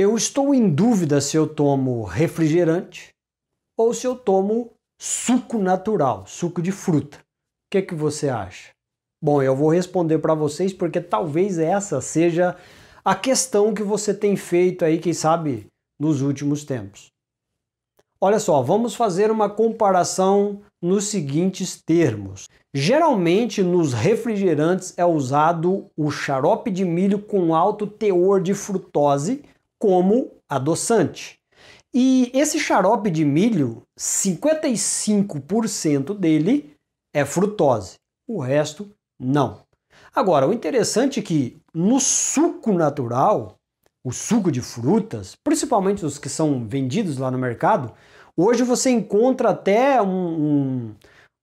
Eu estou em dúvida se eu tomo refrigerante ou se eu tomo suco natural, suco de fruta. O que, é que você acha? Bom, eu vou responder para vocês porque talvez essa seja a questão que você tem feito aí, quem sabe, nos últimos tempos. Olha só, vamos fazer uma comparação nos seguintes termos. Geralmente nos refrigerantes é usado o xarope de milho com alto teor de frutose como adoçante. E esse xarope de milho, 55% dele é frutose, o resto não. Agora, o interessante é que no suco natural, o suco de frutas, principalmente os que são vendidos lá no mercado, hoje você encontra até um, um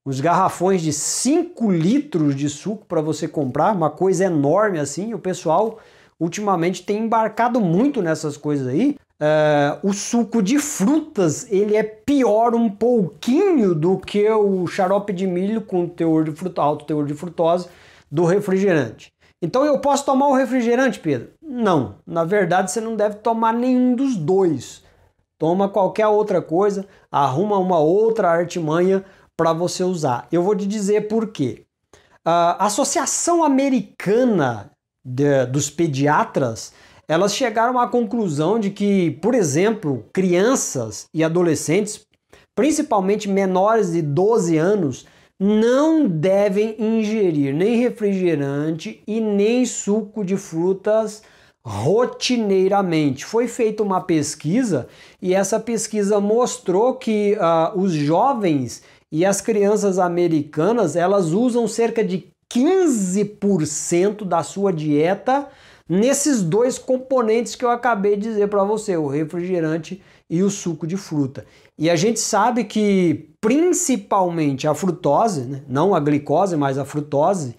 uns garrafões de 5 litros de suco para você comprar, uma coisa enorme assim, o pessoal ultimamente tem embarcado muito nessas coisas aí. É, o suco de frutas ele é pior um pouquinho do que o xarope de milho com teor de fruta, alto teor de frutose do refrigerante. Então eu posso tomar o refrigerante, Pedro? Não, na verdade você não deve tomar nenhum dos dois. Toma qualquer outra coisa, arruma uma outra artimanha para você usar. Eu vou te dizer por quê. Ah, a Associação Americana de, dos pediatras, elas chegaram à conclusão de que, por exemplo, crianças e adolescentes, principalmente menores de 12 anos, não devem ingerir nem refrigerante e nem suco de frutas rotineiramente. Foi feita uma pesquisa e essa pesquisa mostrou que uh, os jovens e as crianças americanas elas usam cerca de 15% da sua dieta nesses dois componentes que eu acabei de dizer para você, o refrigerante e o suco de fruta. E a gente sabe que principalmente a frutose, né? não a glicose, mas a frutose,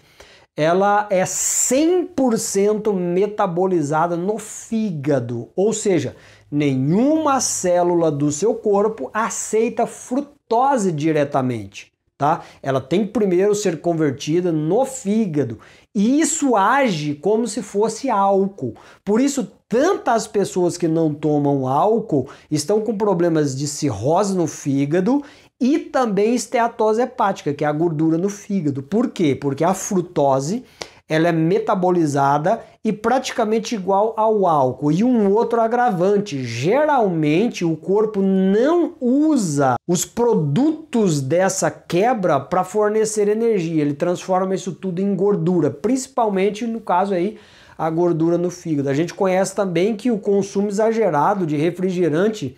ela é 100% metabolizada no fígado, ou seja, nenhuma célula do seu corpo aceita frutose diretamente tá? Ela tem que primeiro ser convertida no fígado. E isso age como se fosse álcool. Por isso, tantas pessoas que não tomam álcool estão com problemas de cirrose no fígado e também esteatose hepática, que é a gordura no fígado. Por quê? Porque a frutose ela é metabolizada e praticamente igual ao álcool. E um outro agravante: geralmente o corpo não usa os produtos dessa quebra para fornecer energia, ele transforma isso tudo em gordura, principalmente no caso aí a gordura no fígado. A gente conhece também que o consumo exagerado de refrigerante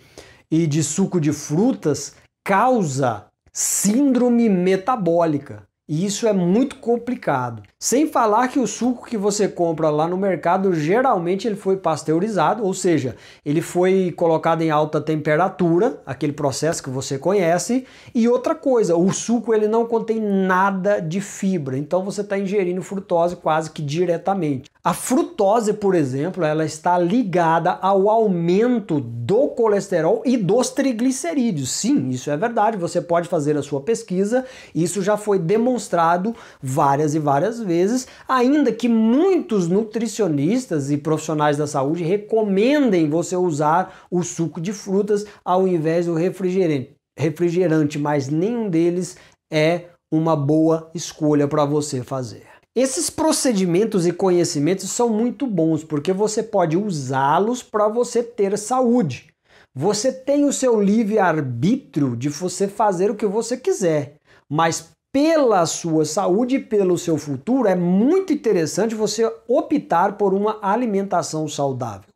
e de suco de frutas causa síndrome metabólica. E isso é muito complicado. Sem falar que o suco que você compra lá no mercado, geralmente ele foi pasteurizado, ou seja, ele foi colocado em alta temperatura, aquele processo que você conhece. E outra coisa, o suco ele não contém nada de fibra, então você está ingerindo frutose quase que diretamente. A frutose, por exemplo, ela está ligada ao aumento do colesterol e dos triglicerídeos. Sim, isso é verdade. Você pode fazer a sua pesquisa. Isso já foi demonstrado várias e várias vezes, ainda que muitos nutricionistas e profissionais da saúde recomendem você usar o suco de frutas ao invés do refrigerante. Refrigerante, mas nenhum deles é uma boa escolha para você fazer. Esses procedimentos e conhecimentos são muito bons porque você pode usá-los para você ter saúde. Você tem o seu livre arbítrio de você fazer o que você quiser, mas pela sua saúde e pelo seu futuro é muito interessante você optar por uma alimentação saudável.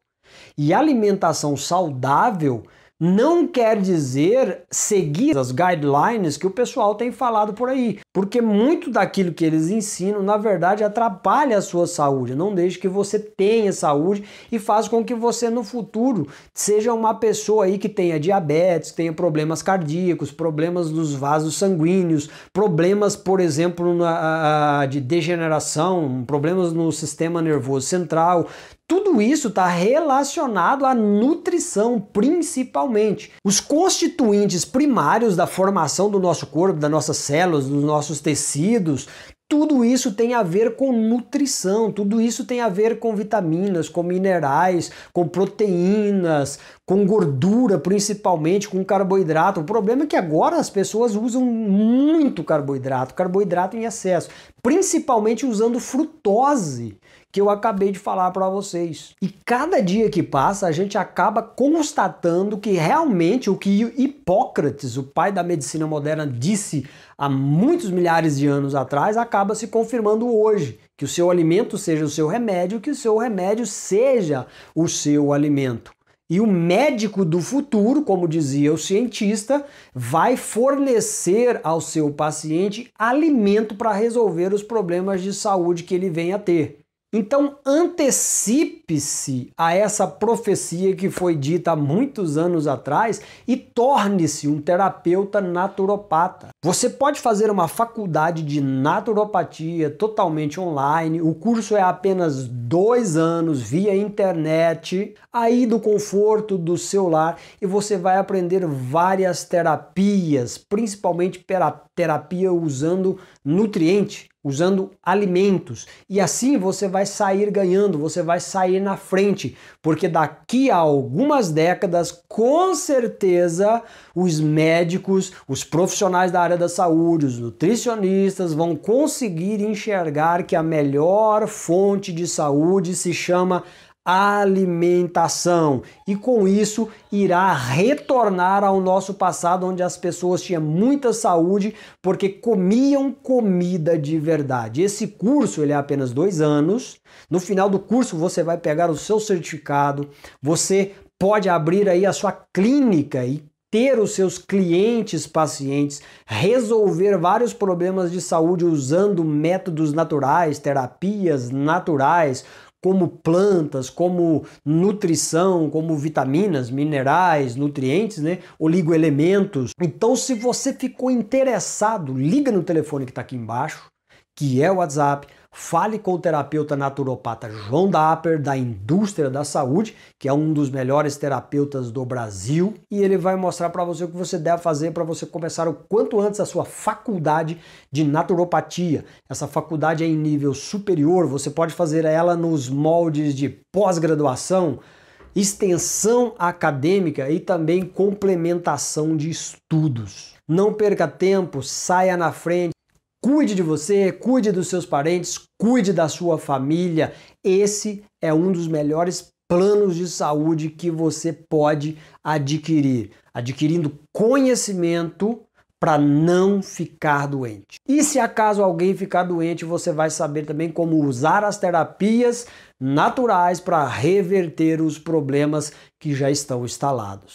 E alimentação saudável não quer dizer seguir as guidelines que o pessoal tem falado por aí, porque muito daquilo que eles ensinam, na verdade, atrapalha a sua saúde, não deixa que você tenha saúde e faz com que você no futuro seja uma pessoa aí que tenha diabetes, tenha problemas cardíacos, problemas dos vasos sanguíneos, problemas, por exemplo, na, de degeneração, problemas no sistema nervoso central, tudo isso está relacionado à nutrição, principalmente. Os constituintes primários da formação do nosso corpo, das nossas células, dos nossos tecidos, tudo isso tem a ver com nutrição, tudo isso tem a ver com vitaminas, com minerais, com proteínas, com gordura, principalmente com carboidrato. O problema é que agora as pessoas usam muito carboidrato, carboidrato em excesso, principalmente usando frutose, que eu acabei de falar para vocês. E cada dia que passa, a gente acaba constatando que realmente o que Hipócrates, o pai da medicina moderna, disse há muitos milhares de anos atrás, acaba se confirmando hoje. Que o seu alimento seja o seu remédio, que o seu remédio seja o seu alimento. E o médico do futuro, como dizia o cientista, vai fornecer ao seu paciente alimento para resolver os problemas de saúde que ele vem a ter. Então antecipe se a essa profecia que foi dita há muitos anos atrás e torne-se um terapeuta naturopata. Você pode fazer uma faculdade de naturopatia totalmente online, o curso é apenas dois anos via internet, aí do conforto do seu lar e você vai aprender várias terapias, principalmente terapia usando nutriente, usando alimentos. E assim você vai sair ganhando, você vai sair na frente, porque daqui a algumas décadas, com certeza, os médicos, os profissionais da área da saúde, os nutricionistas vão conseguir enxergar que a melhor fonte de saúde se chama alimentação. E com isso irá retornar ao nosso passado onde as pessoas tinham muita saúde porque comiam comida de verdade. Esse curso ele é apenas dois anos. No final do curso você vai pegar o seu certificado, você pode abrir aí a sua clínica e ter os seus clientes pacientes, resolver vários problemas de saúde usando métodos naturais, terapias naturais, como plantas, como nutrição, como vitaminas, minerais, nutrientes, né? oligoelementos. Então, se você ficou interessado, liga no telefone que está aqui embaixo, que é o WhatsApp Fale com o terapeuta naturopata João Dapper, da indústria da saúde, que é um dos melhores terapeutas do Brasil, e ele vai mostrar para você o que você deve fazer para você começar o quanto antes a sua faculdade de naturopatia. Essa faculdade é em nível superior, você pode fazer ela nos moldes de pós-graduação, extensão acadêmica e também complementação de estudos. Não perca tempo, saia na frente. Cuide de você, cuide dos seus parentes, cuide da sua família. Esse é um dos melhores planos de saúde que você pode adquirir, adquirindo conhecimento para não ficar doente. E se acaso alguém ficar doente, você vai saber também como usar as terapias naturais para reverter os problemas que já estão instalados.